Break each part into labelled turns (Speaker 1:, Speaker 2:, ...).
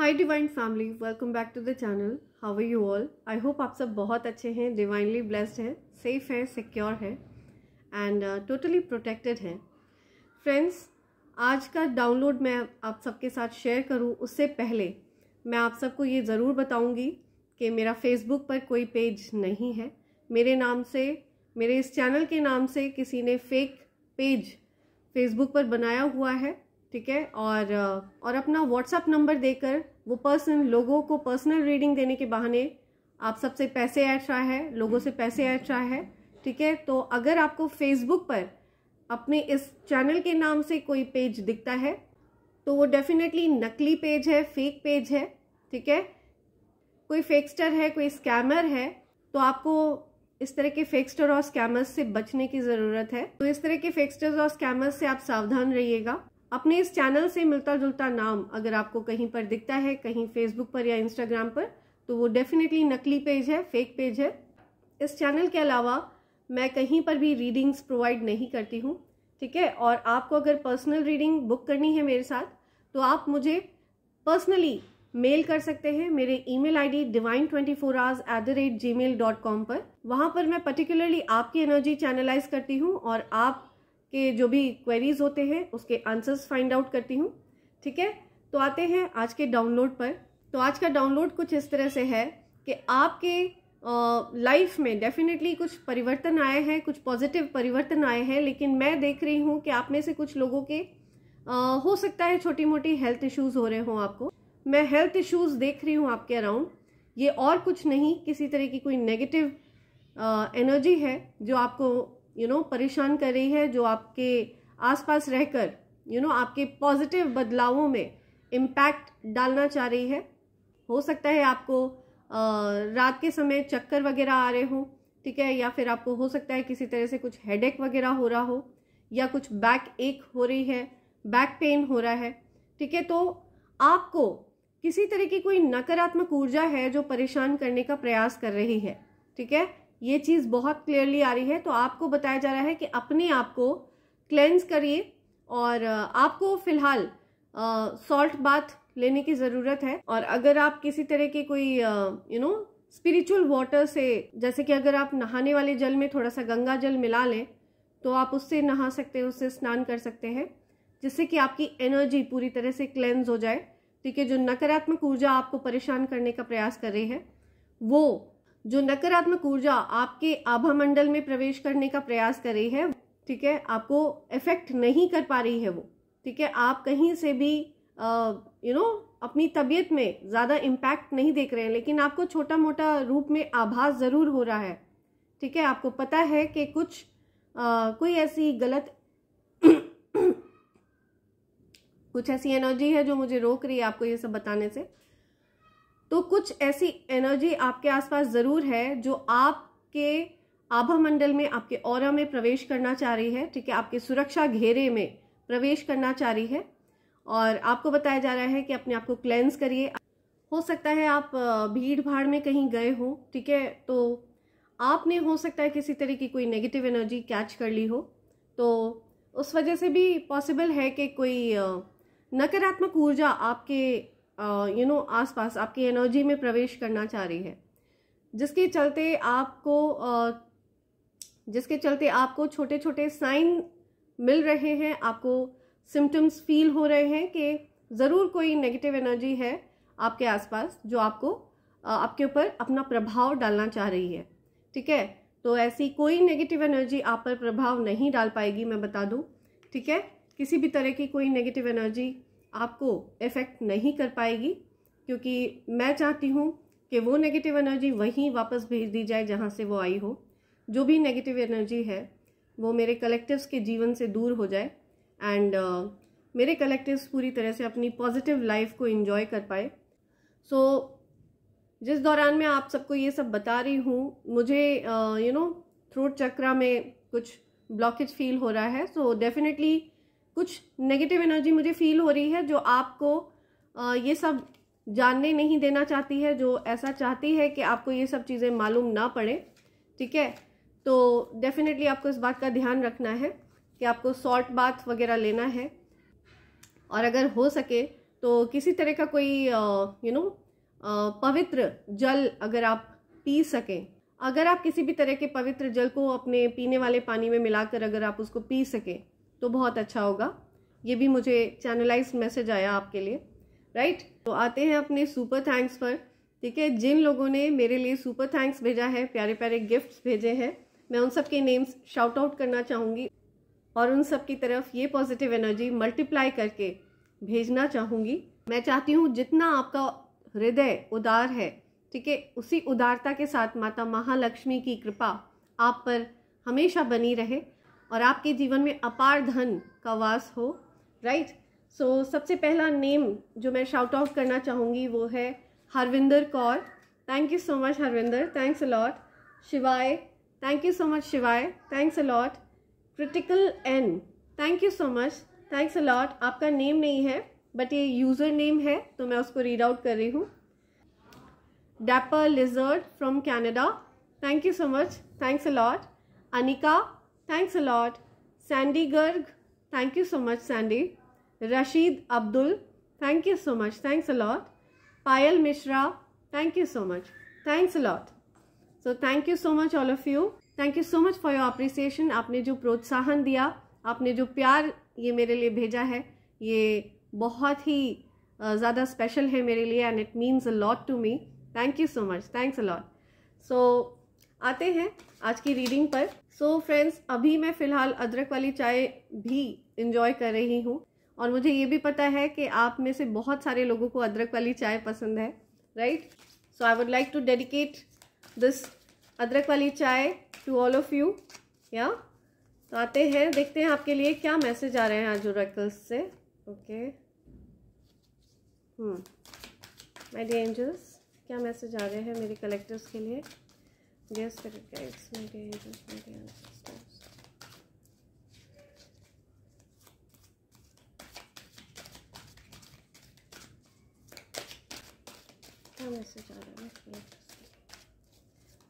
Speaker 1: High divine family welcome back to the channel how are you all I hope आप सब बहुत अच्छे हैं डिवाइनली ब्लेस्ड हैं सेफ हैं सिक्योर हैं एंड टोटली प्रोटेक्टेड हैं फ्रेंड्स आज का डाउनलोड मैं आप सबके साथ शेयर करूं उससे पहले मैं आप सबको ये ज़रूर बताऊंगी कि मेरा फेसबुक पर कोई पेज नहीं है मेरे नाम से मेरे इस चैनल के नाम से किसी ने फेक पेज फेसबुक पर बनाया हुआ है ठीक है और और अपना व्हाट्सअप नंबर देकर वो पर्सन लोगों को पर्सनल रीडिंग देने के बहाने आप सबसे पैसे ऐट रहा है लोगों से पैसे ऐट रहा है ठीक है तो अगर आपको फेसबुक पर अपने इस चैनल के नाम से कोई पेज दिखता है तो वो डेफिनेटली नकली पेज है फेक पेज है ठीक है कोई फेक्स्टर है कोई स्कैमर है तो आपको इस तरह के फेक्स्टर और स्कैमर्स से बचने की ज़रूरत है तो इस तरह के फेक्स्टर्स और स्कैमर्स से आप सावधान रहिएगा अपने इस चैनल से मिलता जुलता नाम अगर आपको कहीं पर दिखता है कहीं फेसबुक पर या इंस्टाग्राम पर तो वो डेफिनेटली नकली पेज है फेक पेज है इस चैनल के अलावा मैं कहीं पर भी रीडिंग्स प्रोवाइड नहीं करती हूँ ठीक है और आपको अगर पर्सनल रीडिंग बुक करनी है मेरे साथ तो आप मुझे पर्सनली मेल कर सकते हैं मेरे email ID divine twenty four hours at the rate gmail dot com पर वहाँ पर मैं पर्टिकुलरली आपकी एनर्जी चैनलाइज करती हूँ और आप के जो भी क्वेरीज होते हैं उसके आंसर्स फाइंड आउट करती हूँ ठीक है तो आते हैं आज के डाउनलोड पर तो आज का डाउनलोड कुछ इस तरह से है कि आपके लाइफ में डेफिनेटली कुछ परिवर्तन आए हैं कुछ पॉजिटिव परिवर्तन आए हैं लेकिन मैं देख रही हूँ कि आप में से कुछ लोगों के आ, हो सकता है छोटी मोटी हेल्थ इश्यूज हो रहे हों आपको मैं हेल्थ इश्यूज देख रही हूँ आपके अराउंड ये और कुछ नहीं किसी तरह की कोई नेगेटिव एनर्जी है जो आपको यू नो परेशान कर रही है जो आपके आसपास रहकर यू नो आपके पॉजिटिव बदलावों में इम्पैक्ट डालना चाह रही है हो सकता है आपको रात के समय चक्कर वगैरह आ रहे हों ठीक है या फिर आपको हो सकता है किसी तरह से कुछ हेडेक वगैरह हो रहा हो या कुछ बैक एक हो रही है बैक पेन हो रहा है ठीक है तो आपको किसी तरह की कोई नकारात्मक ऊर्जा है जो परेशान करने का प्रयास कर रही है ठीक है ये चीज़ बहुत क्लियरली आ रही है तो आपको बताया जा रहा है कि अपने आप को क्लेंस करिए और आपको फिलहाल सॉल्ट बाथ लेने की ज़रूरत है और अगर आप किसी तरह के कोई यू नो स्पिरिचुअल वाटर से जैसे कि अगर आप नहाने वाले जल में थोड़ा सा गंगा जल मिला लें तो आप उससे नहा सकते हैं उससे स्नान कर सकते हैं जिससे कि आपकी एनर्जी पूरी तरह से क्लेंज हो जाए ठीक है जो नकारात्मक ऊर्जा आपको परेशान करने का प्रयास कर रही है वो जो नकारात्मक ऊर्जा आपके आभा मंडल में प्रवेश करने का प्रयास कर रही है ठीक है आपको इफेक्ट नहीं कर पा रही है वो ठीक है आप कहीं से भी यू नो अपनी तबीयत में ज़्यादा इम्पैक्ट नहीं देख रहे हैं लेकिन आपको छोटा मोटा रूप में आभास ज़रूर हो रहा है ठीक है आपको पता है कि कुछ आ, कोई ऐसी गलत कुछ ऐसी एनर्जी है जो मुझे रोक रही है आपको ये सब बताने से तो कुछ ऐसी एनर्जी आपके आसपास ज़रूर है जो आपके आभा मंडल में आपके और में प्रवेश करना चाह रही है ठीक है आपके सुरक्षा घेरे में प्रवेश करना चाह रही है और आपको बताया जा रहा है कि अपने आप को क्लेंस करिए हो सकता है आप भीड़ भाड़ में कहीं गए हो ठीक है तो आपने हो सकता है किसी तरह की कोई नेगेटिव एनर्जी कैच कर ली हो तो उस वजह से भी पॉसिबल है कि कोई नकारात्मक ऊर्जा आपके यू नो आसपास आपकी एनर्जी में प्रवेश करना चाह रही है जिसके चलते आपको जिसके चलते आपको छोटे छोटे साइन मिल रहे हैं आपको सिम्टम्स फील हो रहे हैं कि ज़रूर कोई नेगेटिव एनर्जी है आपके आसपास जो आपको आपके ऊपर अपना प्रभाव डालना चाह रही है ठीक है तो ऐसी कोई नेगेटिव एनर्जी आप पर प्रभाव नहीं डाल पाएगी मैं बता दूँ ठीक है किसी भी तरह की कोई नेगेटिव एनर्जी आपको इफ़ेक्ट नहीं कर पाएगी क्योंकि मैं चाहती हूँ कि वो नेगेटिव एनर्जी वहीं वापस भेज दी जाए जहाँ से वो आई हो जो भी नेगेटिव एनर्जी है वो मेरे कलेक्टिव्स के जीवन से दूर हो जाए एंड uh, मेरे कलेक्टिव्स पूरी तरह से अपनी पॉजिटिव लाइफ को इन्जॉय कर पाए सो so, जिस दौरान मैं आप सबको ये सब बता रही हूँ मुझे यू नो थ्रोट चक्रा में कुछ ब्लॉकेज फील हो रहा है सो so, डेफिनेटली कुछ नेगेटिव एनर्जी मुझे फील हो रही है जो आपको ये सब जानने नहीं देना चाहती है जो ऐसा चाहती है कि आपको ये सब चीज़ें मालूम ना पड़े ठीक है तो डेफिनेटली आपको इस बात का ध्यान रखना है कि आपको सॉल्ट बाथ वगैरह लेना है और अगर हो सके तो किसी तरह का कोई यू नो पवित्र जल अगर आप पी सकें अगर आप किसी भी तरह के पवित्र जल को अपने पीने वाले पानी में मिलाकर अगर आप उसको पी सकें तो बहुत अच्छा होगा ये भी मुझे चैनलाइज मैसेज आया आपके लिए राइट तो आते हैं अपने सुपर थैंक्स पर ठीक है जिन लोगों ने मेरे लिए सुपर थैंक्स भेजा है प्यारे प्यारे गिफ्ट्स भेजे हैं मैं उन सब के नेम्स शाउट आउट करना चाहूँगी और उन सब की तरफ ये पॉजिटिव एनर्जी मल्टीप्लाई करके भेजना चाहूँगी मैं चाहती हूँ जितना आपका हृदय उदार है ठीक है उसी उदारता के साथ माता महालक्ष्मी की कृपा आप पर हमेशा बनी रहे और आपके जीवन में अपार धन का वास हो राइट right? सो so, सबसे पहला नेम जो मैं शाउट आउट करना चाहूँगी वो है Harvinder Kaur thank you so much Harvinder thanks a lot Shivay thank you so much Shivay thanks a lot critical N thank you so much thanks a lot आपका नेम नहीं है बट ये यूज़र नेम है तो मैं उसको रीड आउट कर रही हूँ dapper lizard from Canada thank you so much thanks a lot Anika thanks a lot Sandy Garg thank you so much Sandy Rashid Abdul thank you so much thanks a lot Payal Mishra thank you so much thanks a lot so thank you so much all of you thank you so much for your appreciation आपने जो प्रोत्साहन दिया आपने जो प्यार ये मेरे लिए भेजा है ये बहुत ही ज़्यादा स्पेशल है मेरे लिए and it means a lot to me thank you so much thanks a lot so आते हैं आज की रीडिंग पर सो so फ्रेंड्स अभी मैं फ़िलहाल अदरक वाली चाय भी इंजॉय कर रही हूँ और मुझे ये भी पता है कि आप में से बहुत सारे लोगों को अदरक वाली चाय पसंद है right so I would like to dedicate this अदरक वाली चाय टू ऑल ऑफ यू या तो आते हैं देखते हैं आपके लिए क्या मैसेज आ रहे हैं आज ओरेकल्स से ओके माय डियर एंजल्स क्या मैसेज आ रहे हैं मेरे कलेक्टर्स के लिए Yes, but it My some gauges I'll message out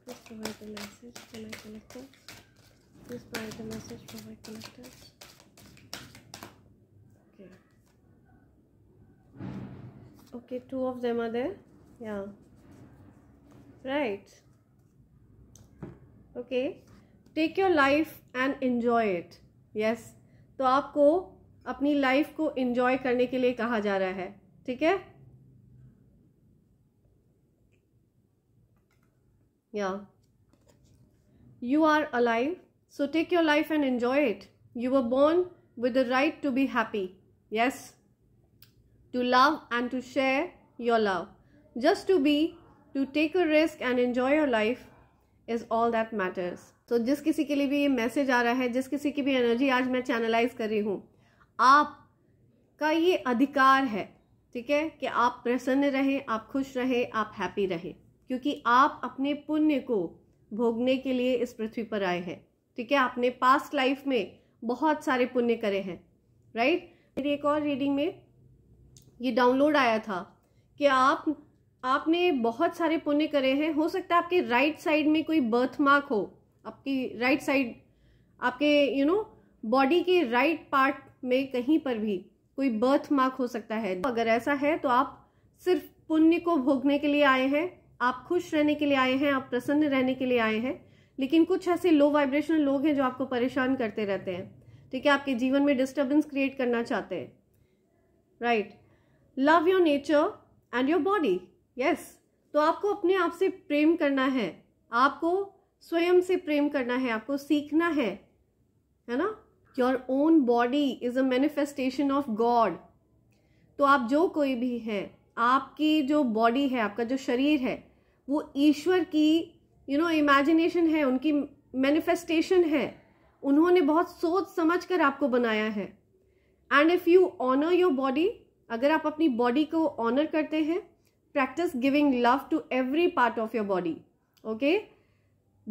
Speaker 1: Please provide the message for my connectors. Please provide the message for my connectors. Okay. Okay, two of them are there. Yeah. Right. Okay take your life and enjoy it yes तो आपको अपनी life को enjoy करने के लिए कहा जा रहा है ठीक है या you are alive so take your life and enjoy it you were born with the right to be happy yes to love and to share your love just to be to take a risk and enjoy your life is all that matters तो जिस किसी के लिए भी ये message आ रहा है जिस किसी की भी एनर्जी आज मैं चैनलाइज कर रही हूँ आप का ये अधिकार है ठीक है कि आप प्रसन्न रहें आप खुश रहें आप हैप्पी रहें क्योंकि आप अपने पुण्य को भोगने के लिए इस पृथ्वी पर आए हैं ठीक है आपने पास्ट लाइफ में बहुत सारे पुण्य करे हैं राइट मेरी एक और रीडिंग में ये डाउनलोड आया था कि आप आपने बहुत सारे पुण्य करे हैं हो सकता है आपके राइट साइड में कोई बर्थ मार्क हो आपकी राइट साइड आपके यू नो बॉडी के राइट पार्ट में कहीं पर भी कोई बर्थ मार्क हो सकता है तो अगर ऐसा है तो आप सिर्फ पुण्य को भोगने के लिए आए हैं आप खुश रहने के लिए आए हैं आप प्रसन्न रहने के लिए आए हैं लेकिन कुछ ऐसे लो वाइब्रेशनल लोग हैं जो आपको परेशान करते रहते हैं ठीक तो है आपके जीवन में डिस्टर्बेंस क्रिएट करना चाहते हैं right love your nature and your body yes तो आपको अपने आप से प्रेम करना है आपको स्वयं से प्रेम करना है आपको सीखना है है ना your own body is a manifestation of God तो आप जो कोई भी हैं आपकी जो बॉडी है आपका जो शरीर है वो ईश्वर की यू नो इमेजिनेशन है उनकी मैनिफेस्टेशन है उन्होंने बहुत सोच समझ कर आपको बनाया है and if you honour your body अगर आप अपनी बॉडी को ऑनर करते हैं practice giving love to every part of your body okay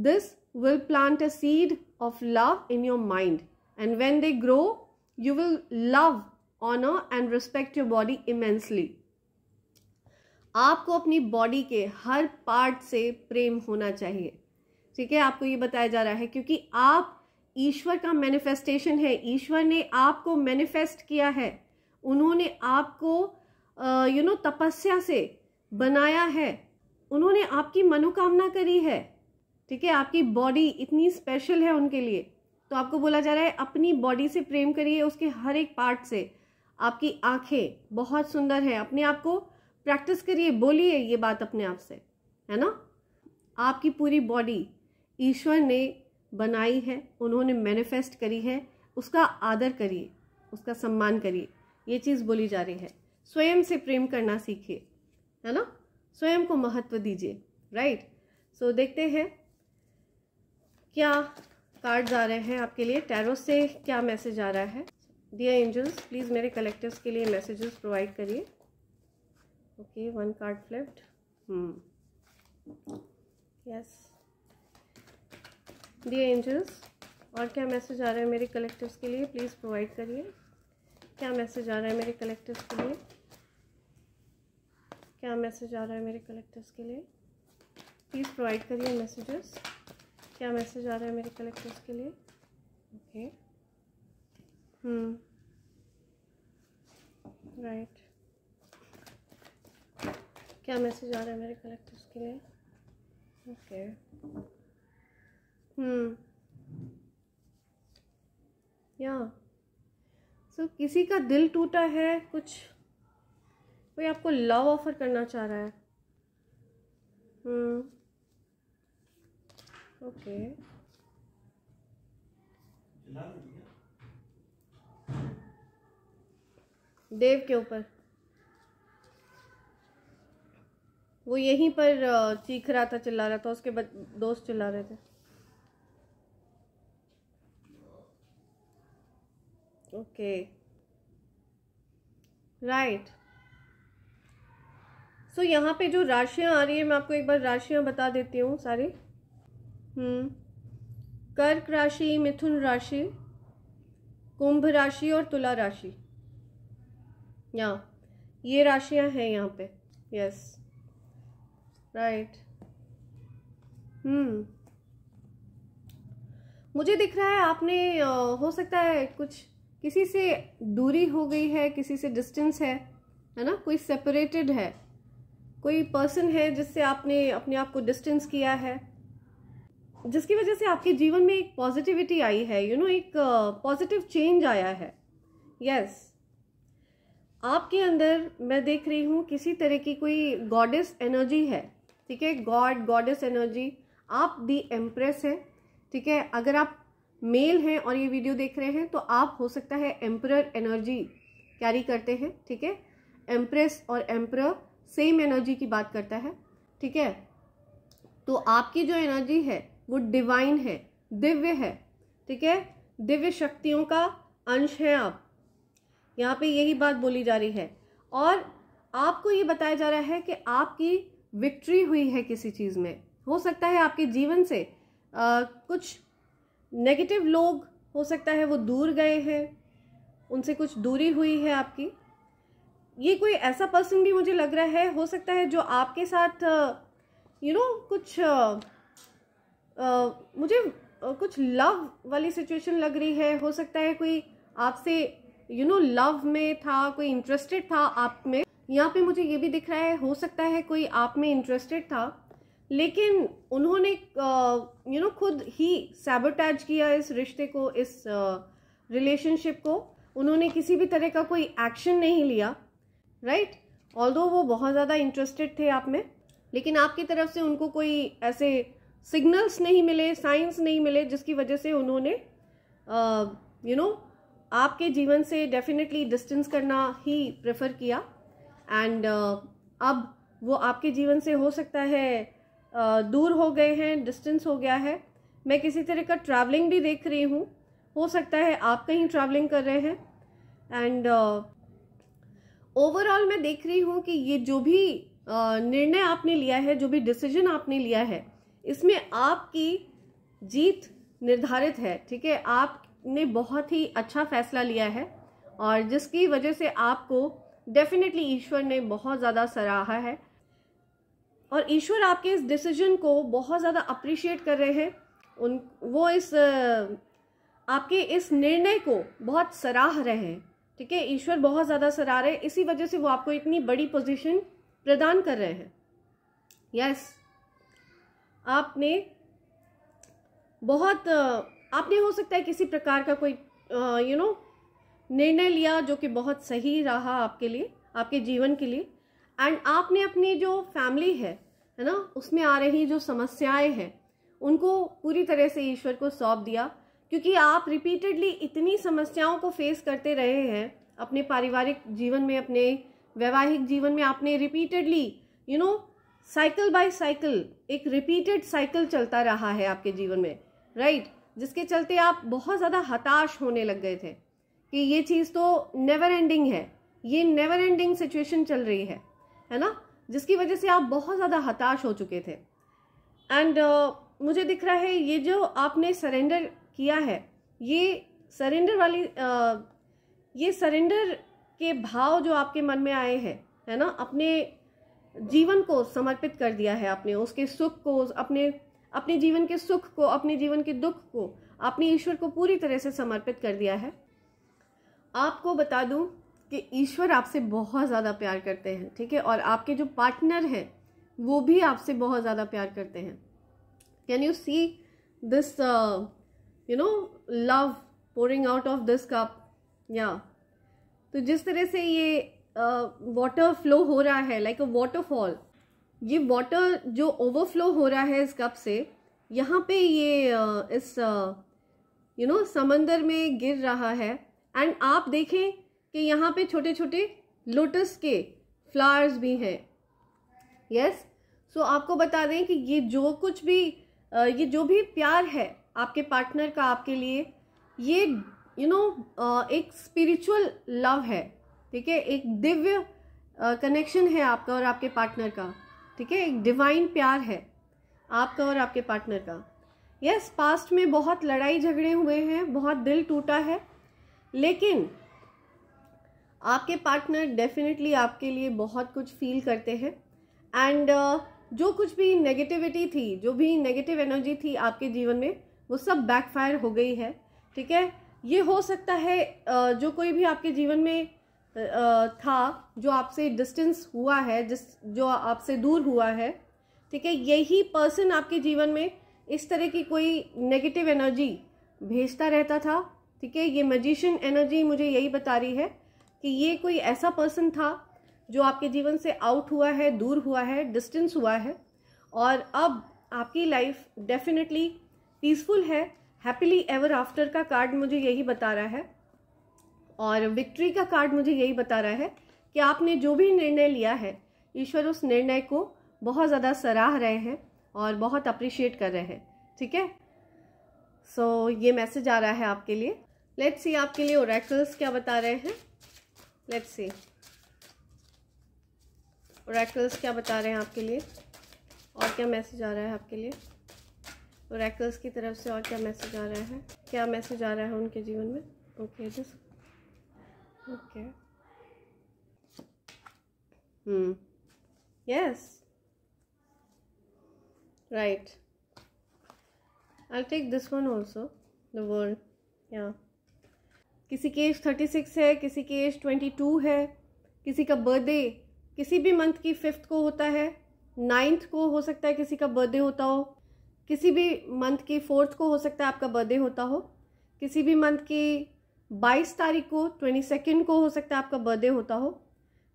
Speaker 1: this will plant a seed of love in your mind and when they grow you will love honor and respect your body immensely आपको अपनी body के हर part से प्रेम होना चाहिए ठीक है आपको ये बताया जा रहा है क्योंकि आप ईश्वर का मैनिफेस्टेशन है ईश्वर ने आपको मैनिफेस्ट किया है उन्होंने आपको यू नो तपस्या से बनाया है उन्होंने आपकी मनोकामना करी है ठीक है आपकी बॉडी इतनी स्पेशल है उनके लिए तो आपको बोला जा रहा है अपनी बॉडी से प्रेम करिए उसके हर एक पार्ट से आपकी आंखें बहुत सुंदर है अपने आप को प्रैक्टिस करिए बोलिए ये बात अपने आप से है ना आपकी पूरी बॉडी ईश्वर ने बनाई है उन्होंने मैनिफेस्ट करी है उसका आदर करिए उसका सम्मान करिए ये चीज़ बोली जा रही है स्वयं से प्रेम करना सीखिए है ना स्वयं को महत्व दीजिए राइट सो देखते हैं क्या कार्ड्स आ रहे हैं आपके लिए टैरो से क्या मैसेज आ रहा है डियर एंजल्स प्लीज़ मेरे कलेक्टर्स के लिए मैसेजेस प्रोवाइड करिए okay one card flipped yes dear angels और क्या मैसेज आ रहा है मेरे कलेक्टर्स के लिए प्लीज़ प्रोवाइड करिए क्या मैसेज आ रहा है मेरे कलेक्टर्स के लिए क्या मैसेज आ रहा है मेरे कलेक्टर्स के लिए प्लीज़ प्रोवाइड करिए मैसेजेस क्या मैसेज आ रहा है मेरे कलेक्टर्स के लिए ओके हम्म राइट क्या मैसेज आ रहा है मेरे कलेक्टर्स के लिए ओके हम्म या सो किसी का दिल टूटा है कुछ कोई आपको लव ऑफर करना चाह रहा है ओके हम्म। देव के ऊपर वो यहीं पर चीख रहा था चिल्ला रहा था उसके दोस्त चिल्ला रहे थे ओके राइट सो तो so, यहाँ पे जो राशियाँ आ रही है मैं आपको एक बार राशियाँ बता देती हूँ सारी हम्म, कर्क राशि मिथुन राशि कुंभ राशि और तुला राशि यहाँ ये राशियाँ हैं यहाँ पे यस राइट हम्म मुझे दिख रहा है आपने हो सकता है कुछ किसी से दूरी हो गई है किसी से डिस्टेंस है है ना कोई सेपरेटेड है कोई पर्सन है जिससे आपने अपने आप को डिस्टेंस किया है जिसकी वजह से आपके जीवन में एक पॉजिटिविटी आई है यू you नो know, एक पॉजिटिव uh, चेंज आया है यस yes. आपके अंदर मैं देख रही हूँ किसी तरह की कोई गॉडेस एनर्जी है ठीक है गॉड गॉडेस एनर्जी आप दी एम्प्रेस हैं ठीक है अगर आप मेल हैं और ये वीडियो देख रहे हैं तो आप हो सकता है एम्प्रर एनर्जी कैरी करते हैं ठीक है एम्प्रेस और एम्प्रर सेम एनर्जी की बात करता है ठीक है तो आपकी जो एनर्जी है वो डिवाइन है दिव्य है ठीक है दिव्य शक्तियों का अंश है आप यहाँ पे यही बात बोली जा रही है और आपको ये बताया जा रहा है कि आपकी विक्ट्री हुई है किसी चीज़ में हो सकता है आपके जीवन से आ, कुछ नेगेटिव लोग हो सकता है वो दूर गए हैं उनसे कुछ दूरी हुई है आपकी ये कोई ऐसा पर्सन भी मुझे लग रहा है हो सकता है जो आपके साथ यू नो कुछ मुझे कुछ लव वाली सिचुएशन लग रही है हो सकता है कोई आपसे यू नो लव में था कोई इंटरेस्टेड था आप में यहाँ पे मुझे ये भी दिख रहा है हो सकता है कोई आप में इंटरेस्टेड था लेकिन उन्होंने यू नो खुद ही सैबोटैज किया इस रिश्ते को इस रिलेशनशिप को उन्होंने किसी भी तरह का कोई एक्शन नहीं लिया राइट ऑल ऑल वो बहुत ज़्यादा इंटरेस्टेड थे आप में लेकिन आपकी तरफ से उनको कोई ऐसे सिग्नल्स नहीं मिले साइंस नहीं मिले जिसकी वजह से उन्होंने यू नो आपके जीवन से डेफिनेटली डिस्टेंस करना ही प्रेफर किया एंड uh, अब वो आपके जीवन से हो सकता है uh, दूर हो गए हैं डिस्टेंस हो गया है मैं किसी तरह का ट्रैवलिंग भी देख रही हूँ हो सकता है आप कहीं ट्रैवलिंग कर रहे हैं एंड ओवरऑल मैं देख रही हूँ कि ये जो भी निर्णय आपने लिया है जो भी डिसीजन आपने लिया है इसमें आपकी जीत निर्धारित है ठीक है आपने बहुत ही अच्छा फैसला लिया है और जिसकी वजह से आपको डेफिनेटली ईश्वर ने बहुत ज़्यादा सराहा है और ईश्वर आपके इस डिसीजन को बहुत ज़्यादा अप्रिशिएट कर रहे हैं उन वो इस आपके इस निर्णय को बहुत सराह रहे हैं ठीक है ईश्वर बहुत ज़्यादा रहे हैं इसी वजह से वो आपको इतनी बड़ी पोजीशन प्रदान कर रहे हैं यस आपने बहुत आपने हो सकता है किसी प्रकार का कोई यू नो निर्णय लिया जो कि बहुत सही रहा आपके लिए आपके जीवन के लिए एंड आपने अपनी जो फैमिली है है ना उसमें आ रही जो समस्याएं हैं उनको पूरी तरह से ईश्वर को सौंप दिया क्योंकि आप रिपीटेडली इतनी समस्याओं को फेस करते रहे हैं अपने पारिवारिक जीवन में अपने वैवाहिक जीवन में आपने repeatedly you know cycle by cycle एक रिपीटेड साइकिल चलता रहा है आपके जीवन में राइट right? जिसके चलते आप बहुत ज़्यादा हताश होने लग गए थे कि ये चीज़ तो नेवर एंडिंग है ये नेवर एंडिंग सिचुएशन चल रही है है ना जिसकी वजह से आप बहुत ज़्यादा हताश हो चुके थे एंड uh, मुझे दिख रहा है ये जो आपने सरेंडर किया है ये सरेंडर वाली आ, ये सरेंडर के भाव जो आपके मन में आए हैं है ना अपने जीवन को समर्पित कर दिया है आपने उसके सुख को अपने अपने जीवन के सुख को अपने जीवन के दुख को आपने ईश्वर को पूरी तरह से समर्पित कर दिया है आपको बता दूं कि ईश्वर आपसे बहुत ज़्यादा प्यार करते हैं ठीक है और आपके जो पार्टनर हैं वो भी आपसे बहुत ज़्यादा प्यार करते हैं can you see this you know love pouring out of this cup या तो जिस तरह से ये वाटर uh, फ्लो हो रहा है लाइक अ वाटरफॉल ये वाटर जो ओवरफ्लो हो रहा है इस कप से यहाँ पे ये uh, इस you uh, know you know, समंदर में गिर रहा है एंड आप देखें कि यहाँ पे छोटे छोटे लोटस के फ्लावर्स भी हैं यस yes? सो so, आपको बता दें कि ये जो कुछ भी ये जो भी प्यार है आपके पार्टनर का आपके लिए ये यू you नो know, एक स्पिरिचुअल लव है ठीक है एक दिव्य कनेक्शन है आपका और आपके पार्टनर का ठीक है एक डिवाइन प्यार है आपका और आपके पार्टनर का यस yes, पास्ट में बहुत लड़ाई झगड़े हुए हैं बहुत दिल टूटा है लेकिन आपके पार्टनर डेफिनेटली आपके लिए बहुत कुछ फील करते हैं एंड uh, जो कुछ भी नेगेटिविटी थी जो भी नेगेटिव एनर्जी थी आपके जीवन में वो सब बैकफायर हो गई है ठीक है ये हो सकता है जो कोई भी आपके जीवन में था जो आपसे डिस्टेंस हुआ है जिस जो आपसे दूर हुआ है ठीक है यही पर्सन आपके जीवन में इस तरह की कोई नेगेटिव एनर्जी भेजता रहता था ठीक है ये मजिशियन एनर्जी मुझे यही बता रही है कि ये कोई ऐसा पर्सन था जो आपके जीवन से आउट हुआ है दूर हुआ है डिस्टेंस हुआ है और अब आपकी लाइफ डेफिनेटली पीसफुल है हैप्पीली एवर आफ्टर का कार्ड मुझे यही बता रहा है और विक्ट्री का कार्ड मुझे यही बता रहा है कि आपने जो भी निर्णय लिया है ईश्वर उस निर्णय को बहुत ज़्यादा सराह रहे हैं और बहुत अप्रिशिएट कर रहे हैं ठीक है सो so, ये मैसेज आ रहा है आपके लिए लेट्स सी आपके लिए ओरेकल्स क्या बता रहे हैं लेट्स सी ओरेकल्स क्या बता रहे हैं आपके लिए और क्या मैसेज आ रहा है आपके लिए और एक्टर्स की तरफ से और क्या मैसेज आ रहा है क्या मैसेज आ रहा है उनके जीवन में okay this okay hmm yes right I take this one also the world या किसी की एज थर्टी सिक्स है किसी की एज ट्वेंटी टू है किसी का बर्थडे किसी भी मंथ की फिफ्थ को होता है नाइन्थ को हो सकता है किसी का बर्थडे होता हो किसी भी मंथ की फोर्थ को हो सकता है आपका बर्थडे होता हो किसी भी मंथ की बाईस तारीख को ट्वेंटी सेकेंड को हो सकता है आपका बर्थडे होता हो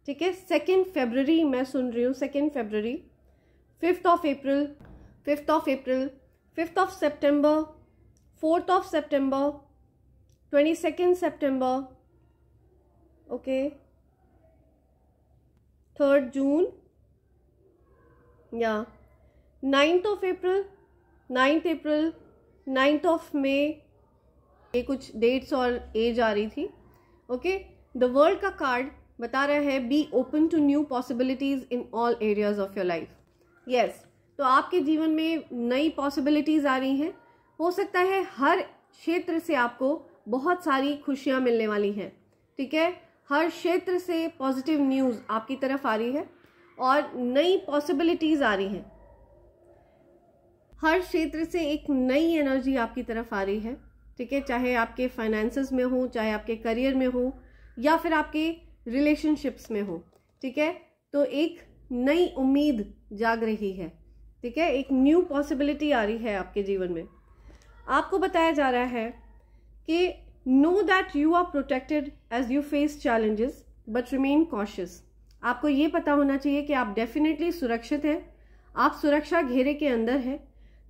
Speaker 1: ठीक है सेकेंड फेबररी मैं सुन रही हूँ second February fifth of April fifth of April fifth of September fourth of September twenty second September okay third June या ninth of April ninth April ninth of May ये कुछ डेट्स और age आ रही थी ओके द वर्ल्ड का card बता रहा है be open to new possibilities in all areas of your life yes तो आपके जीवन में नई पॉसिबिलिटीज़ आ रही हैं हो सकता है हर क्षेत्र से आपको बहुत सारी खुशियाँ मिलने वाली हैं ठीक है हर क्षेत्र से पॉजिटिव न्यूज़ आपकी तरफ आ रही है और नई पॉसिबिलिटीज़ आ रही हैं हर क्षेत्र से एक नई एनर्जी आपकी तरफ आ रही है ठीक है चाहे आपके फाइनेंसेस में हो चाहे आपके करियर में हो या फिर आपके रिलेशनशिप्स में हो ठीक है तो एक नई उम्मीद जाग रही है ठीक है एक न्यू पॉसिबिलिटी आ रही है आपके जीवन में आपको बताया जा रहा है कि know that you are protected as you face challenges but remain cautious आपको ये पता होना चाहिए कि आप डेफिनेटली सुरक्षित हैं आप सुरक्षा घेरे के अंदर हैं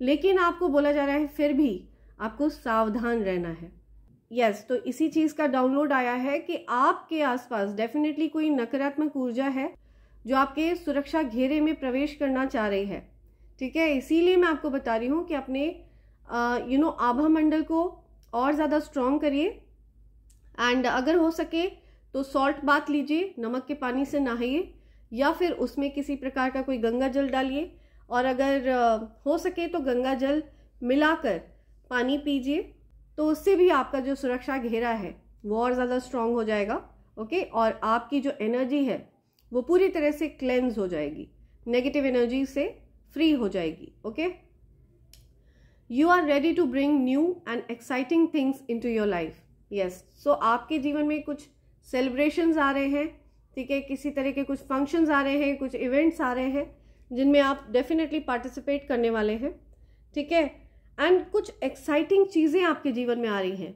Speaker 1: लेकिन आपको बोला जा रहा है फिर भी आपको सावधान रहना है यस yes, तो इसी चीज़ का डाउनलोड आया है कि आपके आसपास डेफिनेटली कोई नकारात्मक ऊर्जा है जो आपके सुरक्षा घेरे में प्रवेश करना चाह रही है ठीक है इसीलिए मैं आपको बता रही हूँ कि अपने यू नो आभा मंडल को और ज़्यादा स्ट्रांग करिए एंड अगर हो सके तो सॉल्ट बात लीजिए नमक के पानी से नहाइए या फिर उसमें किसी प्रकार का कोई गंगा जल डालिए और अगर हो सके तो गंगा जल मिलाकर पानी पीजिए तो उससे भी आपका जो सुरक्षा घेरा है वो और ज़्यादा स्ट्रांग हो जाएगा ओके और आपकी जो एनर्जी है वो पूरी तरह से क्लेंज हो जाएगी नेगेटिव एनर्जी से फ्री हो जाएगी okay you are ready to bring new and exciting things into your life yes so आपके जीवन में कुछ सेलिब्रेशन आ रहे हैं ठीक है किसी तरह के कुछ फंक्शंस आ रहे हैं कुछ इवेंट्स आ रहे हैं जिनमें आप डेफिनेटली पार्टिसिपेट करने वाले हैं ठीक है एंड कुछ एक्साइटिंग चीज़ें आपके जीवन में आ रही हैं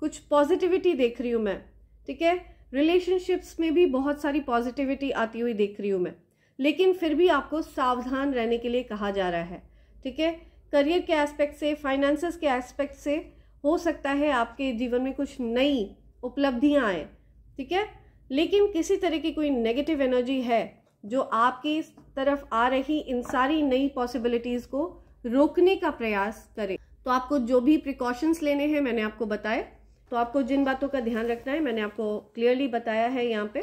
Speaker 1: कुछ पॉजिटिविटी देख रही हूँ मैं ठीक है रिलेशनशिप्स में भी बहुत सारी पॉजिटिविटी आती हुई देख रही हूँ मैं लेकिन फिर भी आपको सावधान रहने के लिए कहा जा रहा है ठीक है करियर के एस्पेक्ट से फाइनेंसेस के एस्पेक्ट से हो सकता है आपके जीवन में कुछ नई उपलब्धियाँ आए ठीक है लेकिन किसी तरह की कोई नेगेटिव एनर्जी है जो आपकी तरफ आ रही इन सारी नई पॉसिबिलिटीज़ को रोकने का प्रयास करें तो आपको जो भी प्रिकॉशंस लेने हैं मैंने आपको बताए तो आपको जिन बातों का ध्यान रखना है मैंने आपको क्लियरली बताया है यहाँ पे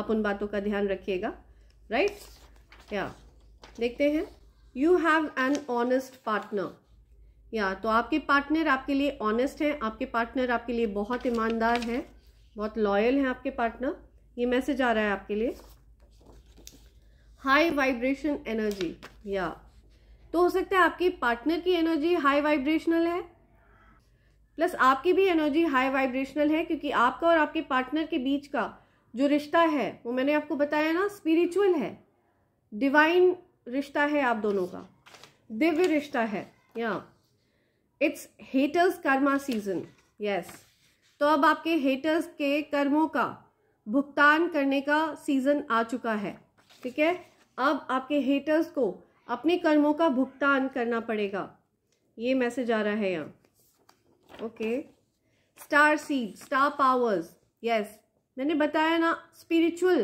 Speaker 1: आप उन बातों का ध्यान रखिएगा राइट या देखते हैं you have an honest partner या तो आपके पार्टनर आपके लिए ऑनेस्ट हैं आपके पार्टनर आपके लिए बहुत ईमानदार हैं बहुत लॉयल हैं आपके पार्टनर ये मैसेज आ रहा है आपके लिए हाई वाइब्रेशन एनर्जी या तो हो सकता है आपकी पार्टनर की एनर्जी हाई वाइब्रेशनल है प्लस आपकी भी एनर्जी हाई वाइब्रेशनल है क्योंकि आपका और आपके पार्टनर के बीच का जो रिश्ता है वो मैंने आपको बताया ना स्पिरिचुअल है डिवाइन रिश्ता है आप दोनों का दिव्य रिश्ता है या it's haters karma season yes तो अब आपके हेटर्स के कर्मों का भुगतान करने का सीजन आ चुका है ठीक है अब आपके हेटर्स को अपने कर्मों का भुगतान करना पड़ेगा ये मैसेज आ रहा है यहाँ okay star seed star powers yes मैंने बताया ना स्पिरिचुअल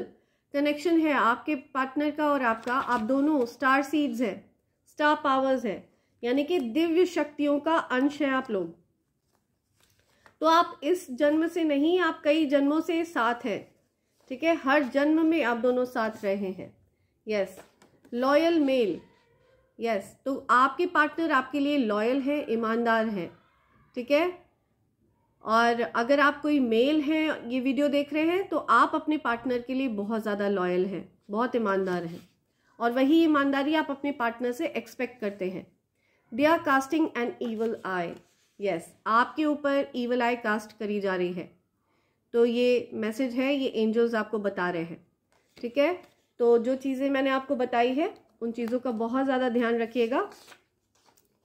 Speaker 1: कनेक्शन है आपके पार्टनर का और आपका आप दोनों स्टार सीड्स है स्टार पावर्स है यानी कि दिव्य शक्तियों का अंश है आप लोग तो आप इस जन्म से नहीं आप कई जन्मों से साथ हैं ठीक है हर जन्म में आप दोनों साथ रहे हैं यस लॉयल मेल यस तो आपके पार्टनर आपके लिए लॉयल हैं ईमानदार हैं ठीक है और अगर आप कोई मेल हैं ये वीडियो देख रहे हैं तो आप अपने पार्टनर के लिए बहुत ज़्यादा लॉयल हैं बहुत ईमानदार हैं और वही ईमानदारी आप अपने पार्टनर से एक्सपेक्ट करते हैं they are casting an evil eye yes आपके ऊपर ईवल आई कास्ट करी जा रही है तो ये मैसेज है ये एंजल्स आपको बता रहे हैं ठीक है तो जो चीज़ें मैंने आपको बताई है उन चीज़ों का बहुत ज़्यादा ध्यान रखिएगा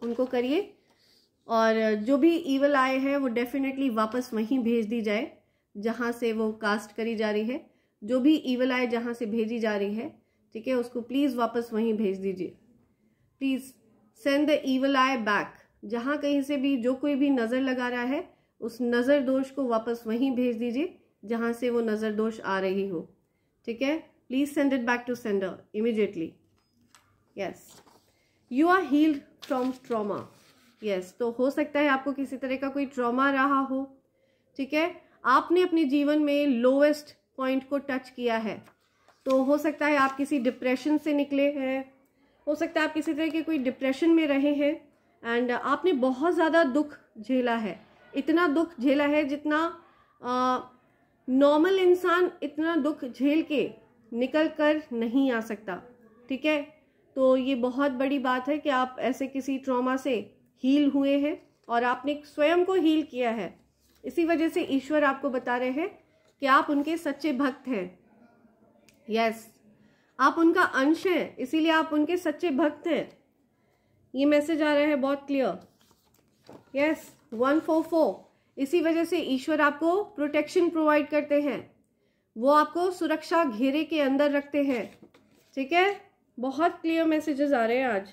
Speaker 1: उनको करिए और जो भी ईवल आए हैं वो डेफिनेटली वापस वहीं भेज दी जाए जहाँ से वो कास्ट करी जा रही है जो भी ईवल आए जहाँ से भेजी जा रही है ठीक है उसको प्लीज़ वापस वहीं भेज दीजिए please send the evil eye back जहाँ कहीं से भी जो कोई भी नज़र लगा रहा है उस नज़र दोष को वापस वहीं भेज दीजिए जहाँ से वो नज़र दोष आ रही हो ठीक है Please send it back to sender immediately. Yes. You are healed from trauma. Yes. तो हो सकता है आपको किसी तरह का कोई trauma रहा हो ठीक है आपने अपने जीवन में lowest पॉइंट को टच किया है तो हो सकता है आप किसी डिप्रेशन से निकले हैं हो सकता है आप किसी तरह के कोई डिप्रेशन में रहे हैं एंड आपने बहुत ज़्यादा दुख झेला है इतना दुख झेला है जितना नॉर्मल इंसान इतना दुख झेल के निकल कर नहीं आ सकता ठीक है तो ये बहुत बड़ी बात है कि आप ऐसे किसी ट्रॉमा से हील हुए हैं और आपने स्वयं को हील किया है इसी वजह से ईश्वर आपको बता रहे हैं कि आप उनके सच्चे भक्त हैं यस yes, आप उनका अंश हैं इसीलिए आप उनके सच्चे भक्त हैं ये मैसेज आ रहा है बहुत clear yes one four four इसी वजह से ईश्वर आपको प्रोटेक्शन प्रोवाइड करते हैं वो आपको सुरक्षा घेरे के अंदर रखते हैं ठीक है बहुत क्लियर मैसेजेस आ रहे हैं आज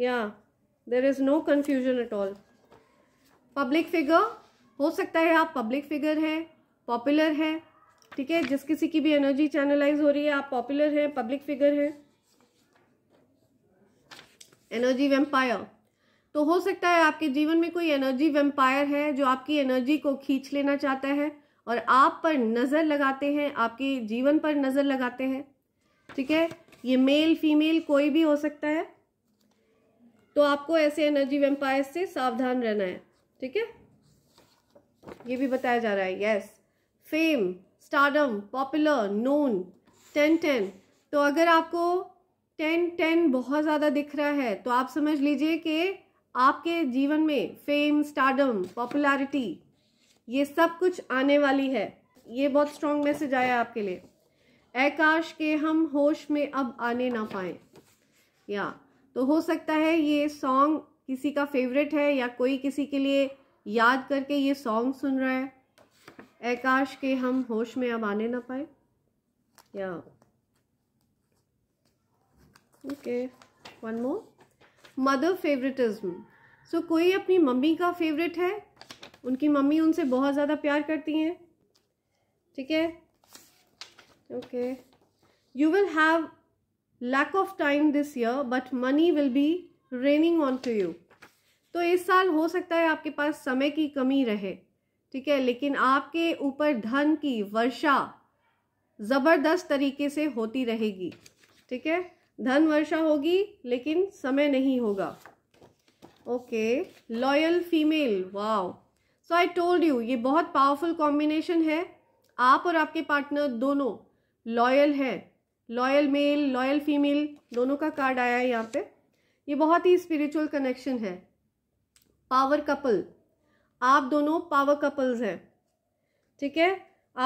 Speaker 1: या there is no confusion at all public figure हो सकता है आप पब्लिक फिगर हैं पॉपुलर हैं ठीक है जिस किसी की भी एनर्जी चैनलाइज हो रही है आप पॉपुलर हैं पब्लिक फिगर हैं एनर्जी वेम्पायर तो हो सकता है आपके जीवन में कोई एनर्जी वेम्पायर है जो आपकी एनर्जी को खींच लेना चाहता है और आप पर नज़र लगाते हैं आपके जीवन पर नज़र लगाते हैं ठीक है ये मेल फीमेल कोई भी हो सकता है तो आपको ऐसे एनर्जी वेम्पायर से सावधान रहना है ठीक है ये भी बताया जा रहा है yes fame stardom popular known ten ten तो अगर आपको टेन टेन बहुत ज़्यादा दिख रहा है तो आप समझ लीजिए कि आपके जीवन में फेम स्टार्डम पॉपुलैरिटी ये सब कुछ आने वाली है ये बहुत स्ट्रॉन्ग मैसेज आया आपके लिए आकाश के हम होश में अब आने ना पाए या तो हो सकता है ये सॉन्ग किसी का फेवरेट है या कोई किसी के लिए याद करके ये सॉन्ग सुन रहा है आकाश के हम होश में अब आने ना पाए या okay one more mother favouritism so कोई अपनी मम्मी का फेवरेट है उनकी मम्मी उनसे बहुत ज़्यादा प्यार करती हैं ठीक है okay you will have lack of time this year but money will be raining on to you तो इस साल हो सकता है आपके पास समय की कमी रहे ठीक है लेकिन आपके ऊपर धन की वर्षा ज़बरदस्त तरीके से होती रहेगी ठीक है धन वर्षा होगी लेकिन समय नहीं होगा okay loyal female wow so I told you ये बहुत पावरफुल कॉम्बिनेशन है आप और आपके पार्टनर दोनों लॉयल हैं लॉयल मेल लॉयल फीमेल दोनों का कार्ड आया है यहाँ पे ये बहुत ही स्पिरिचुअल कनेक्शन है पावर कपल आप दोनों पावर कपल्स हैं ठीक है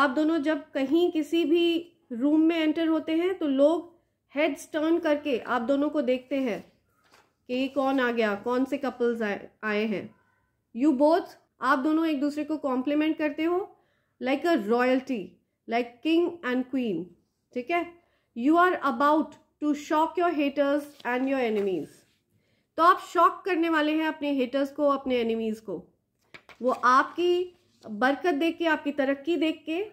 Speaker 1: आप दोनों जब कहीं किसी भी रूम में एंटर होते हैं तो लोग हेड्स टर्न करके आप दोनों को देखते हैं कि कौन आ गया कौन से कपल्स आए आए हैं यू बोथ आप दोनों एक दूसरे को कॉम्प्लीमेंट करते हो like a royalty like king and queen ठीक है you are about to shock your haters and your enemies तो आप शॉक करने वाले हैं अपने हेटर्स को अपने एनिमीज को वो आपकी बरकत देख के आपकी तरक्की देख के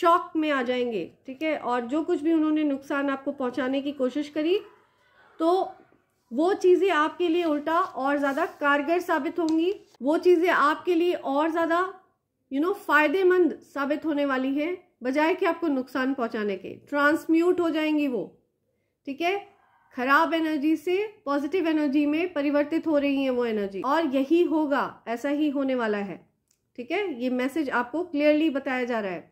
Speaker 1: शॉक में आ जाएंगे ठीक है और जो कुछ भी उन्होंने नुकसान आपको पहुंचाने की कोशिश करी तो वो चीज़ें आपके लिए उल्टा और ज़्यादा कारगर साबित होंगी वो चीज़ें आपके लिए और ज़्यादा यू नो फायदेमंद साबित होने वाली हैं बजाय कि आपको नुकसान पहुंचाने के ट्रांसम्यूट हो जाएंगी वो ठीक है खराब एनर्जी से पॉजिटिव एनर्जी में परिवर्तित हो रही है वो एनर्जी और यही होगा ऐसा ही होने वाला है ठीक है ये मैसेज आपको क्लियरली बताया जा रहा है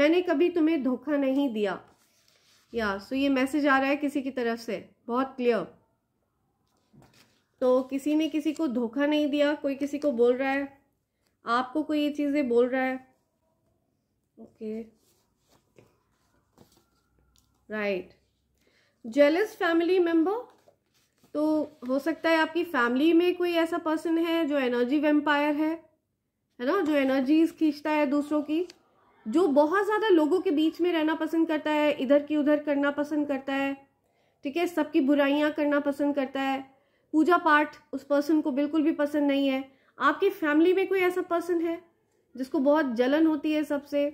Speaker 1: मैंने कभी तुम्हें धोखा नहीं दिया या सो ये मैसेज आ रहा है किसी की तरफ से बहुत क्लियर तो किसी ने किसी को धोखा नहीं दिया कोई किसी को बोल रहा है आपको कोई ये चीज़ें बोल रहा है okay right jealous family member तो हो सकता है आपकी फैमिली में कोई ऐसा पर्सन है जो एनर्जी वेम्पायर है है ना जो एनर्जीज खींचता है दूसरों की जो बहुत ज़्यादा लोगों के बीच में रहना पसंद करता है इधर की उधर करना पसंद करता है ठीक है सबकी बुराइयाँ करना पसंद करता है पूजा पाठ उस पर्सन को बिल्कुल भी पसंद नहीं है आपकी फैमिली में कोई ऐसा पर्सन है जिसको बहुत जलन होती है सबसे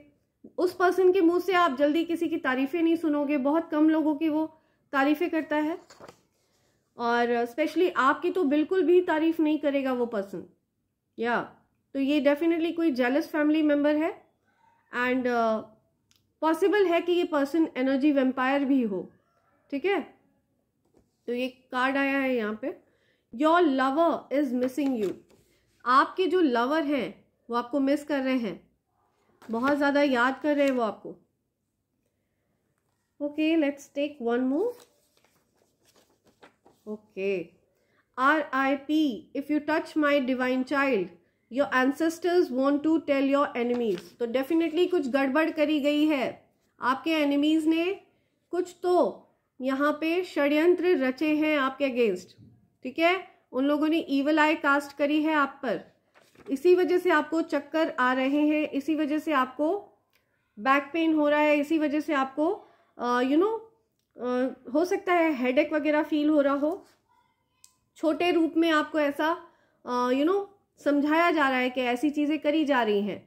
Speaker 1: उस पर्सन के मुंह से आप जल्दी किसी की तारीफें नहीं सुनोगे बहुत कम लोगों की वो तारीफें करता है और स्पेशली आपकी तो बिल्कुल भी तारीफ नहीं करेगा वो पर्सन या तो ये डेफिनेटली कोई जेलस फैमिली मेम्बर है एंड पॉसिबल uh, है कि ये पर्सन एनर्जी वेम्पायर भी हो ठीक है तो ये कार्ड आया है यहाँ पे your lover is missing you आपके जो लवर हैं वो आपको मिस कर रहे हैं बहुत ज़्यादा याद कर रहे हैं वो आपको okay let's take one move okay R I P if you touch my divine child your ancestors want to tell your enemies तो डेफिनेटली कुछ गड़बड़ करी गई है आपके एनिमीज ने कुछ तो यहाँ पे षड्यंत्र रचे हैं आपके अगेंस्ट ठीक है उन लोगों ने ईवल आई कास्ट करी है आप पर इसी वजह से आपको चक्कर आ रहे हैं इसी वजह से आपको बैक पेन हो रहा है इसी वजह से आपको यू नो हो सकता है हेड वगैरह फील हो रहा हो छोटे रूप में आपको ऐसा यू नो समझाया जा रहा है कि ऐसी चीज़ें करी जा रही हैं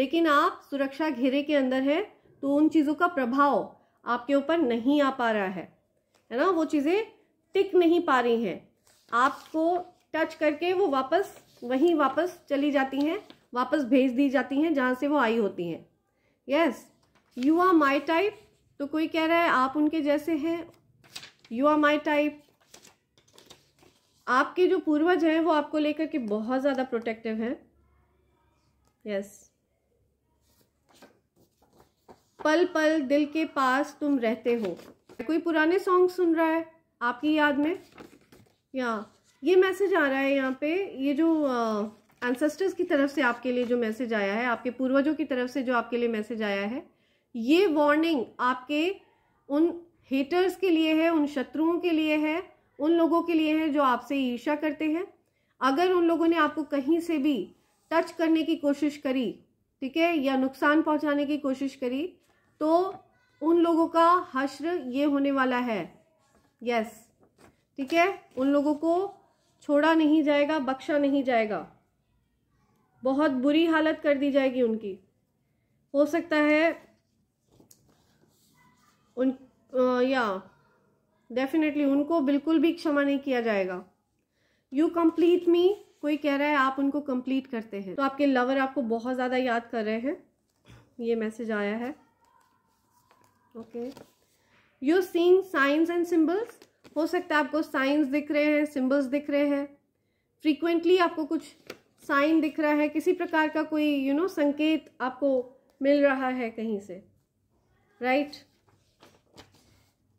Speaker 1: लेकिन आप सुरक्षा घेरे के अंदर हैं तो उन चीज़ों का प्रभाव आपके ऊपर नहीं आ पा रहा है है ना वो चीज़ें टिक नहीं पा रही हैं आपको टच करके वो वापस वहीं वापस चली जाती हैं वापस भेज दी जाती हैं जहाँ से वो आई होती हैं yes you are my type तो कोई कह रहा है आप उनके जैसे हैं यू आर माई टाइप आपके जो पूर्वज हैं वो आपको लेकर के बहुत ज़्यादा प्रोटेक्टिव हैं यस पल पल दिल के पास तुम रहते हो कोई पुराने सॉन्ग सुन रहा है आपकी याद में या ये मैसेज आ रहा है यहाँ पे ये जो एंसेस्टर्स की तरफ से आपके लिए जो मैसेज आया है आपके पूर्वजों की तरफ से जो आपके लिए मैसेज आया है ये वार्निंग आपके उन हेटर्स के लिए है उन शत्रुओं के लिए है उन लोगों के लिए है जो आपसे ईर्षा करते हैं अगर उन लोगों ने आपको कहीं से भी टच करने की कोशिश करी ठीक है या नुकसान पहुंचाने की कोशिश करी तो उन लोगों का हश्र ये होने वाला है यस yes. ठीक है उन लोगों को छोड़ा नहीं जाएगा बख्शा नहीं जाएगा बहुत बुरी हालत कर दी जाएगी उनकी हो सकता है उन या डेफिनेटली उनको बिल्कुल भी क्षमा नहीं किया जाएगा यू कंप्लीट मी कोई कह रहा है आप उनको कंप्लीट करते हैं तो आपके लवर आपको बहुत ज़्यादा याद कर रहे हैं ये मैसेज आया है okay you seeing signs and symbols हो सकता है आपको साइंस दिख रहे हैं सिम्बल्स दिख रहे हैं फ्रीक्वेंटली आपको कुछ साइन दिख रहा है किसी प्रकार का कोई यू you नो know, संकेत आपको मिल रहा है कहीं से right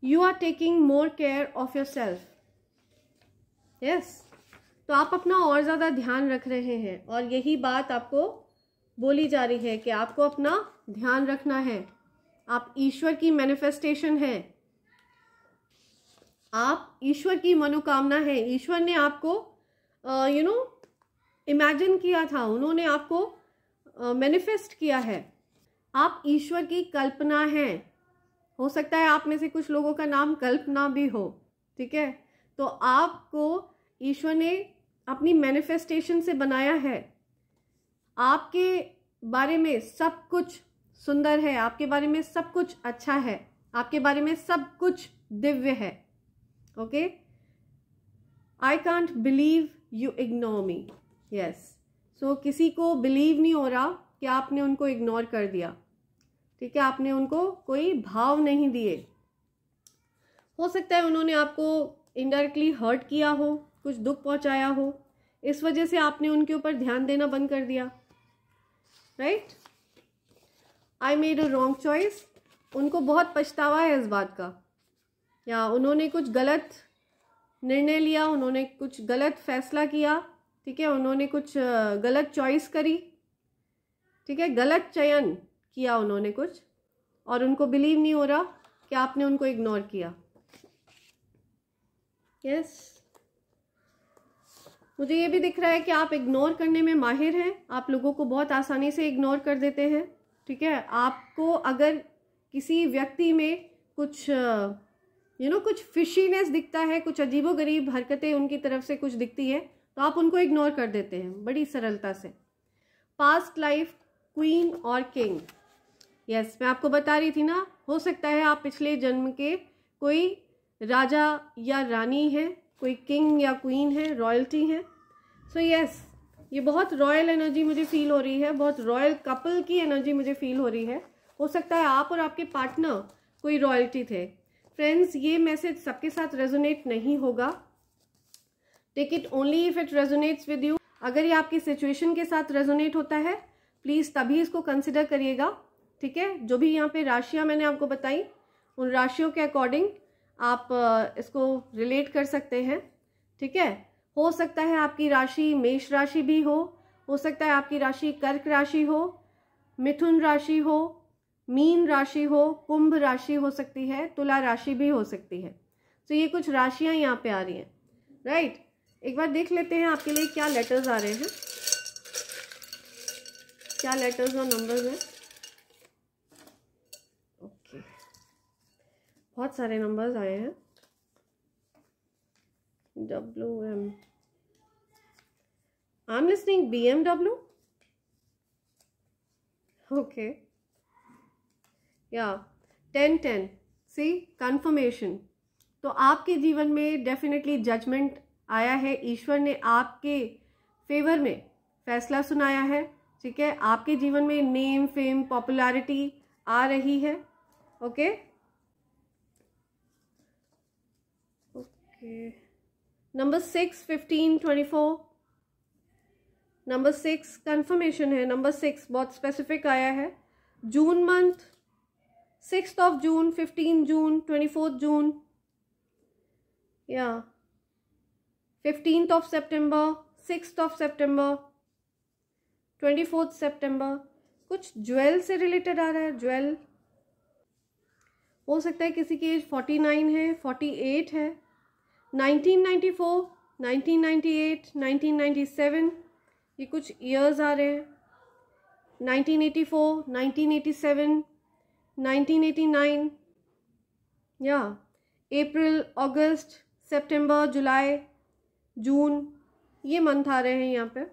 Speaker 1: you are taking more care of yourself yes तो आप अपना और ज़्यादा ध्यान रख रहे हैं और यही बात आपको बोली जा रही है कि आपको अपना ध्यान रखना है आप ईश्वर की मैनिफेस्टेशन है आप ईश्वर की मनोकामना है ईश्वर ने आपको यू नो इमेजिन किया था उन्होंने आपको मैनिफेस्ट किया है आप ईश्वर की कल्पना है हो सकता है आप में से कुछ लोगों का नाम कल्पना भी हो ठीक है तो आपको ईश्वर ने अपनी मैनिफेस्टेशन से बनाया है आपके बारे में सब कुछ सुंदर है आपके बारे में सब कुछ अच्छा है आपके बारे में सब कुछ दिव्य है okay i can't believe you ignore me yes so किसी को believe नहीं हो रहा कि आपने उनको ignore कर दिया ठीक है आपने उनको कोई भाव नहीं दिए हो सकता है उन्होंने आपको इनडायरेक्टली हर्ट किया हो कुछ दुख पहुंचाया हो इस वजह से आपने उनके ऊपर ध्यान देना बंद कर दिया right I made a wrong choice उनको बहुत पछतावा है इस बात का या उन्होंने कुछ गलत निर्णय लिया उन्होंने कुछ गलत फैसला किया ठीक है उन्होंने कुछ गलत चॉइस करी ठीक है गलत चयन किया उन्होंने कुछ और उनको बिलीव नहीं हो रहा कि आपने उनको इग्नोर किया यस मुझे ये भी दिख रहा है कि आप इग्नोर करने में माहिर हैं आप लोगों को बहुत आसानी से इग्नोर कर देते हैं ठीक है आपको अगर किसी व्यक्ति में कुछ यू नो कुछ फिशीनेस दिखता है कुछ अजीबो गरीब हरकतें उनकी तरफ से कुछ दिखती है तो आप उनको इग्नोर कर देते हैं बड़ी सरलता से पास्ट लाइफ क्वीन और किंग यस मैं आपको बता रही थी ना हो सकता है आप पिछले जन्म के कोई राजा या रानी हैं कोई किंग या क्वीन है रॉयल्टी है सो यस ये बहुत रॉयल एनर्जी मुझे फील हो रही है बहुत रॉयल कपल की एनर्जी मुझे फील हो रही है हो सकता है आप और आपके पार्टनर कोई रॉयल्टी थे फ्रेंड्स ये मैसेज सबके साथ रेजोनेट नहीं होगा take it only if it resonates with you अगर ये आपकी सिचुएशन के साथ रेजोनेट होता है प्लीज़ तभी इसको कंसिडर करिएगा ठीक है जो भी यहाँ पे राशियाँ मैंने आपको बताई उन राशियों के अकॉर्डिंग आप इसको रिलेट कर सकते हैं ठीक है हो सकता है आपकी राशि मेष राशि भी हो हो सकता है आपकी राशि कर्क राशि हो मिथुन राशि हो मीन राशि हो कुंभ राशि हो सकती है तुला राशि भी हो सकती है तो ये कुछ राशियाँ यहाँ पे आ रही हैं राइट एक बार देख लेते हैं आपके लिए क्या लेटर्स आ रहे हैं क्या लेटर्स और नंबर्स हैं ओके बहुत सारे नंबर्स आए हैं W M I am listing B M W okay या टेन टेन सी कन्फर्मेशन तो आपके जीवन में डेफिनेटली जजमेंट आया है ईश्वर ने आपके फेवर में फैसला सुनाया है ठीक है आपके जीवन में नेम फेम पॉपुलैरिटी आ रही है okay okay number six fifteen twenty four number six confirmation है नंबर सिक्स बहुत स्पेसिफिक आया है June month six of June fifteen June twenty fourth June या fifteen of September six of September twenty fourth September कुछ jewel से related आ रहा है ज्वेल हो सकता है किसी की एज फोर्टी नाइन है फोर्टी एट है nineteen ninety four nineteen ninety eight nineteen ninety seven ये कुछ ईयर्स आ रहे हैं nineteen eighty four nineteen eighty seven 1989 या अप्रैल अगस्त सितंबर जुलाई जून ये मंथ आ रहे हैं यहाँ पे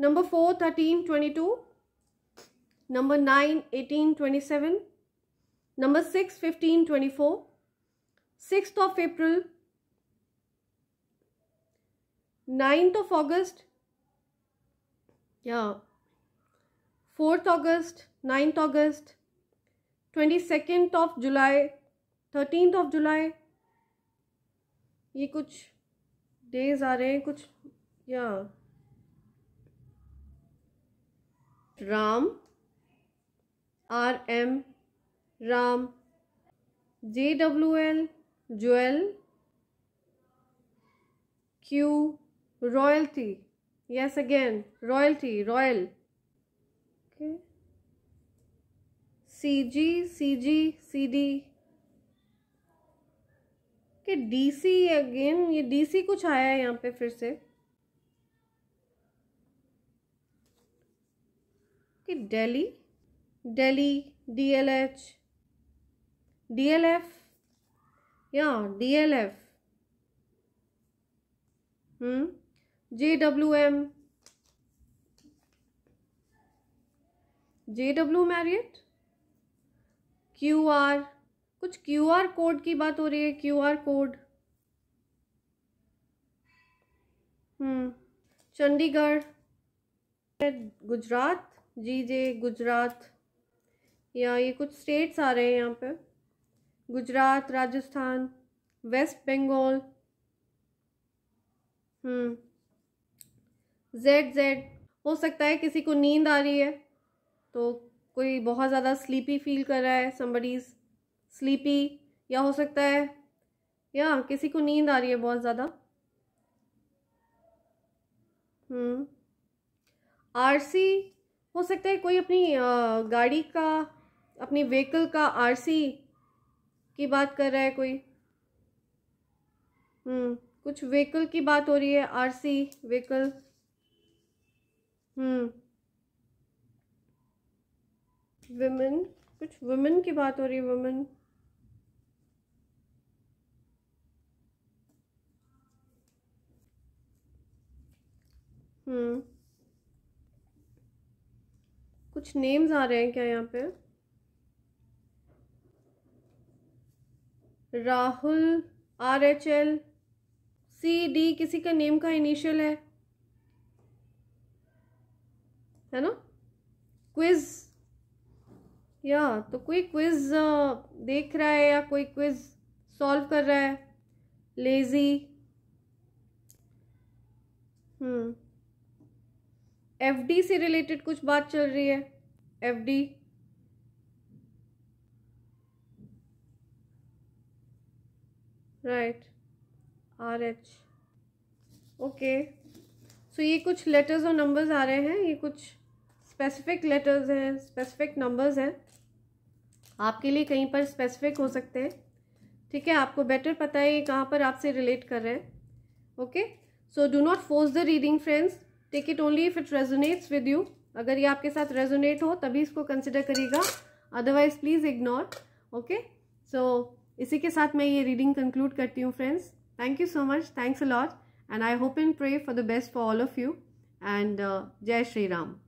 Speaker 1: number four thirteen twenty two number nine eighteen twenty seven number six fifteen twenty four six of April ninth of August या fourth August ninth August twenty second of July thirteen of July ये कुछ days आ रहे हैं कुछ या Ram R M Ram J W L jewel Q royalty yes again royalty royal C G C G C D K D C again ये D C कुछ आया है यहाँ पे फिर से कि Delhi Delhi D L H D L F या D L F hmm J W M J W Marriott Q R कुछ क्यू आर कोड की बात हो रही है Q R code hmm, Chandigarh Gujarat G J Gujarat या ये कुछ स्टेट्स आ रहे हैं यहाँ पे Gujarat Rajasthan West Bengal hmm Z Z हो सकता है किसी को नींद आ रही है तो कोई बहुत ज़्यादा स्लीपी फील कर रहा है समबडी स्लीपी या हो सकता है या किसी को नींद आ रही है बहुत ज़्यादा आरसी हम्म। हो सकता है कोई अपनी गाड़ी का अपनी व्हीकल का आरसी की बात कर रहा है कोई हम्म कुछ व्हीकल की बात हो रही है आरसी व्हीकल हम्म वुमेन कुछ वुमेन की बात हो रही है वुमेन हम्म कुछ नेम्स आ रहे हैं क्या यहाँ पे Rahul R H L C D किसी का नेम का इनिशियल है है ना क्विज़ या तो कोई क्विज़ देख रहा है या कोई क्विज़ सॉल्व कर रहा है लेज़ी हम्म एफडी से रिलेटेड कुछ बात चल रही है FD right R H okay so ये कुछ लेटर्स और नंबर्स आ रहे हैं ये कुछ स्पेसिफिक लेटर्स हैं स्पेसिफिक नंबर्स हैं आपके लिए कहीं पर स्पेसिफिक हो सकते हैं ठीक है आपको बेटर पता है ये कहाँ पर आपसे रिलेट कर रहे हैं okay so do not force the reading friends take it only if it resonates with you अगर ये आपके साथ रेजोनेट हो तभी इसको कंसिडर करिएगा otherwise please ignore okay so इसी के साथ मैं ये रीडिंग कंक्लूड करती हूँ friends thank you so much thanks a and I hope and pray for the best for all of you and जय श्री राम